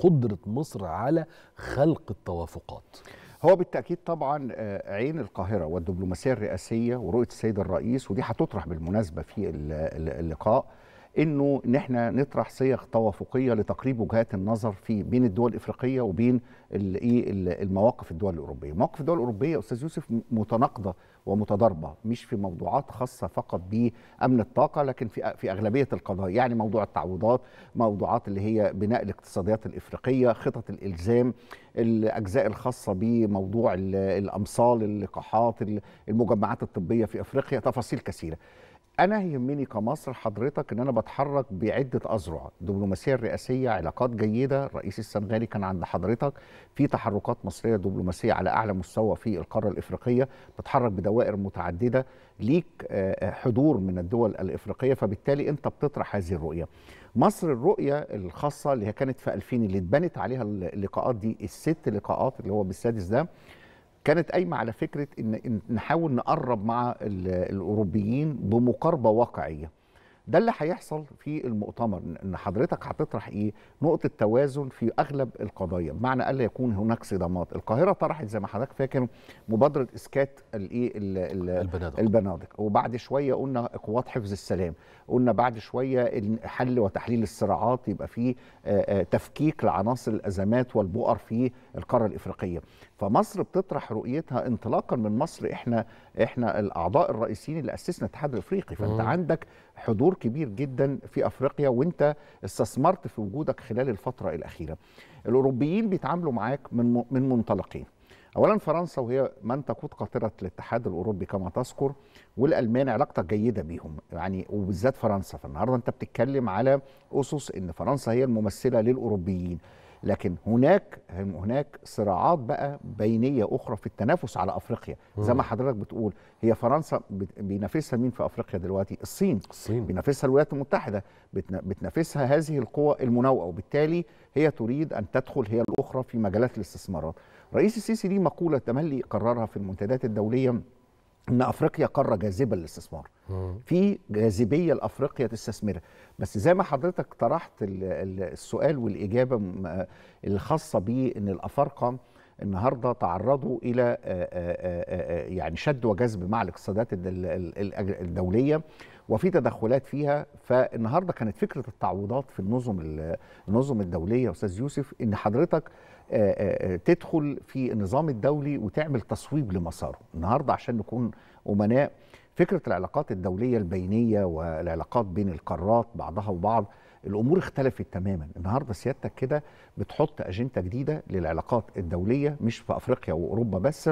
قدره مصر على خلق التوافقات هو بالتاكيد طبعا آه، عين القاهره والدبلوماسيه الرئاسيه ورؤيه السيد الرئيس ودي هتطرح بالمناسبه في اللقاء انه نحن نطرح صيغ توافقيه لتقريب وجهات النظر في بين الدول الافريقيه وبين إيه، المواقف الدول الاوروبيه، مواقف الدول الاوروبيه استاذ يوسف متناقضه ومتضاربه مش في موضوعات خاصه فقط بامن الطاقه لكن في في اغلبيه القضايا يعني موضوع التعويضات موضوعات اللي هي بناء الاقتصاديات الافريقيه خطط الالزام الاجزاء الخاصه بموضوع الامصال اللقاحات المجمعات الطبيه في افريقيا تفاصيل كثيره انا يهمني كمصر حضرتك ان انا بتحرك بعده اذرع دبلوماسيه الرئاسيه علاقات جيده الرئيس السنغالي كان عند حضرتك في تحركات مصريه دبلوماسيه على اعلى مستوى في القاره الافريقيه بتحرك بدوائر متعدده ليك آه، آه، حضور من الدول الافريقيه فبالتالي انت بتطرح هذه الرؤيه مصر الرؤيه الخاصه اللي هي كانت في 2000 اللي اتبنت عليها اللقاءات دي الست لقاءات اللي هو بالسادس ده كانت قايمه على فكره ان نحاول نقرب مع الاوروبيين بمقاربه واقعيه ده اللي هيحصل في المؤتمر ان حضرتك هتطرح ايه نقطه توازن في اغلب القضايا بمعنى الا يكون هناك صدامات القاهره طرحت زي ما حضرتك فاكر مبادره اسكات الايه البنادق البنادق وبعد شويه قلنا قوات حفظ السلام قلنا بعد شويه حل وتحليل الصراعات يبقى فيه آه، آه، تفكيك لعناصر الازمات والبؤر في القاره الافريقيه فمصر بتطرح رؤيتها انطلاقا من مصر احنا احنا الاعضاء الرئيسيين اللي اسسنا الاتحاد الافريقي فانت عندك حضور كبير جدا في افريقيا وانت استثمرت في وجودك خلال الفتره الاخيره. الاوروبيين بيتعاملوا معاك من من منطلقين. اولا فرنسا وهي من تقود قاطره الاتحاد الاوروبي كما تذكر والالمان علاقتك جيده بيهم يعني وبالذات فرنسا فالنهارده انت بتتكلم على اسس ان فرنسا هي الممثله للاوروبيين. لكن هناك هناك صراعات بقى بينيه اخرى في التنافس على افريقيا زي ما حضرتك بتقول هي فرنسا بينافسها مين في افريقيا دلوقتي الصين الصين بينافسها الولايات المتحده بتنافسها هذه القوى المنوعه وبالتالي هي تريد ان تدخل هي الاخرى في مجالات الاستثمارات رئيس السيسي دي مقوله تملي قررها في المنتديات الدوليه ان افريقيا قاره جاذبه للاستثمار في جاذبيه لافريقيا تستثمرها بس زي ما حضرتك طرحت السؤال والاجابه آه، الخاصه بيه ان الافارقه النهارده تعرضوا الى آه، آه، يعني شد وجذب مع الاقتصادات الدوليه وفي تدخلات فيها فالنهارده كانت فكره التعويضات في النظم النظم الدوليه استاذ يوسف ان حضرتك تدخل في النظام الدولي وتعمل تصويب لمساره النهارده عشان نكون امناء فكره العلاقات الدوليه البينيه والعلاقات بين القارات بعضها وبعض الامور اختلفت تماما النهارده سيادتك كده بتحط اجنده جديده للعلاقات الدوليه مش في افريقيا واوروبا بس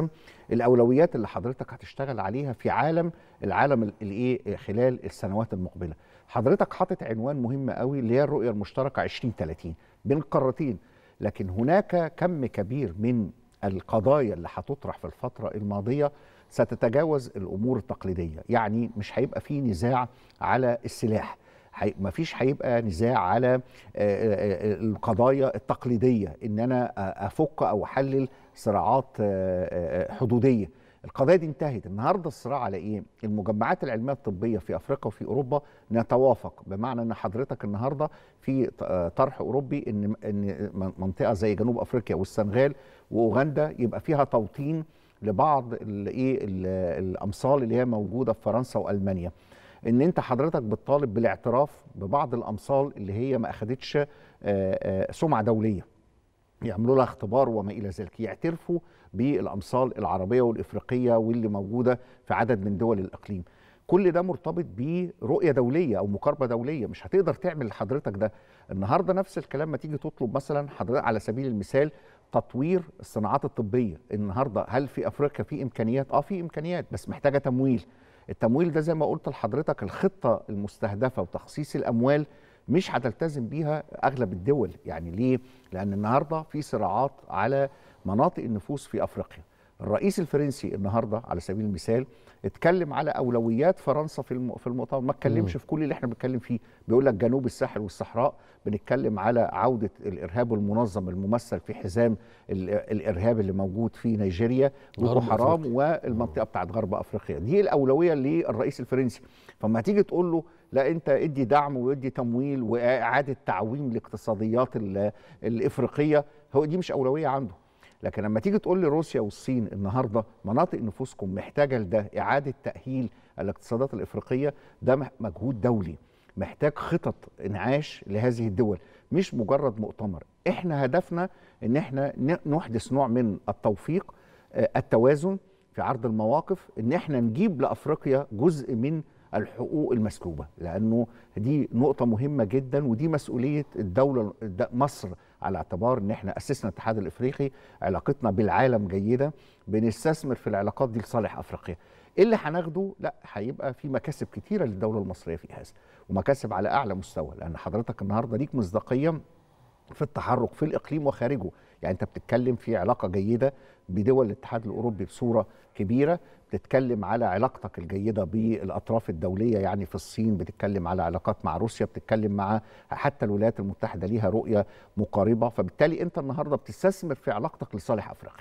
الاولويات اللي حضرتك هتشتغل عليها في عالم العالم الايه خلال السنوات المقبله حضرتك حاطط عنوان مهم قوي اللي هي الرؤيه المشتركه 2030 بين القارتين لكن هناك كم كبير من القضايا اللي هتطرح في الفتره الماضيه ستتجاوز الامور التقليديه يعني مش هيبقى في نزاع على السلاح مفيش هيبقى نزاع على القضايا التقليديه ان انا افك او احلل صراعات حدوديه القضايا دي انتهت النهارده الصراع على ايه المجمعات العلميه الطبيه في افريقيا وفي اوروبا نتوافق بمعنى ان حضرتك النهارده في طرح اوروبي ان ان منطقه زي جنوب افريقيا والسنغال واوغندا يبقى فيها توطين لبعض الايه الامصال اللي هي موجوده في فرنسا والمانيا ان انت حضرتك بتطالب بالاعتراف ببعض الامصال اللي هي ما اخدتش سمعه دوليه يعملوا لها اختبار وما الى ذلك يعترفوا بالامصال العربيه والافريقيه واللي موجوده في عدد من دول الاقليم كل ده مرتبط برؤيه دوليه او مقاربه دوليه مش هتقدر تعمل لحضرتك ده النهارده نفس الكلام ما تيجي تطلب مثلا حضرتك على سبيل المثال تطوير الصناعات الطبيه النهارده هل في افريقيا في امكانيات اه في امكانيات بس محتاجه تمويل التمويل ده زي ما قلت لحضرتك الخطه المستهدفه وتخصيص الاموال مش هتلتزم بيها اغلب الدول يعني ليه لان النهارده في صراعات على مناطق النفوس في افريقيا الرئيس الفرنسي النهارده على سبيل المثال اتكلم على اولويات فرنسا في في المؤتمر ما اتكلمش في كل اللي احنا بنتكلم فيه بيقول لك جنوب الساحل والصحراء بنتكلم على عوده الارهاب المنظم الممثل في حزام الارهاب اللي موجود في نيجيريا بوكو حرام والمنطقه بتاعت غرب افريقيا دي الاولويه للرئيس الفرنسي فما تيجي تقول له لا انت ادي دعم وادي تمويل واعاده تعويم الاقتصاديات الافريقيه هو دي مش اولويه عنده لكن لما تيجي تقول لروسيا والصين النهارده مناطق نفوسكم محتاجه لده اعاده تاهيل الاقتصادات الافريقيه ده مجهود دولي محتاج خطط انعاش لهذه الدول مش مجرد مؤتمر احنا هدفنا ان احنا نحدث نوع من التوفيق آه، التوازن في عرض المواقف ان احنا نجيب لافريقيا جزء من الحقوق المسلوبه لانه دي نقطه مهمه جدا ودي مسؤوليه الدوله مصر على اعتبار ان احنا اسسنا الاتحاد الافريقي علاقتنا بالعالم جيده بنستثمر في العلاقات دي لصالح افريقيا ايه اللي هناخده لا هيبقى في مكاسب كتيره للدوله المصريه في هذا ومكاسب على اعلى مستوى لان حضرتك النهارده ليك مصداقيه في التحرك في الاقليم وخارجه يعني انت بتتكلم في علاقه جيده بدول الاتحاد الاوروبي بصوره كبيره بتتكلم على علاقتك الجيده بالاطراف الدوليه يعني في الصين بتتكلم على علاقات مع روسيا بتتكلم مع حتى الولايات المتحده ليها رؤيه مقاربه فبالتالي انت النهارده بتستثمر في علاقتك لصالح افريقيا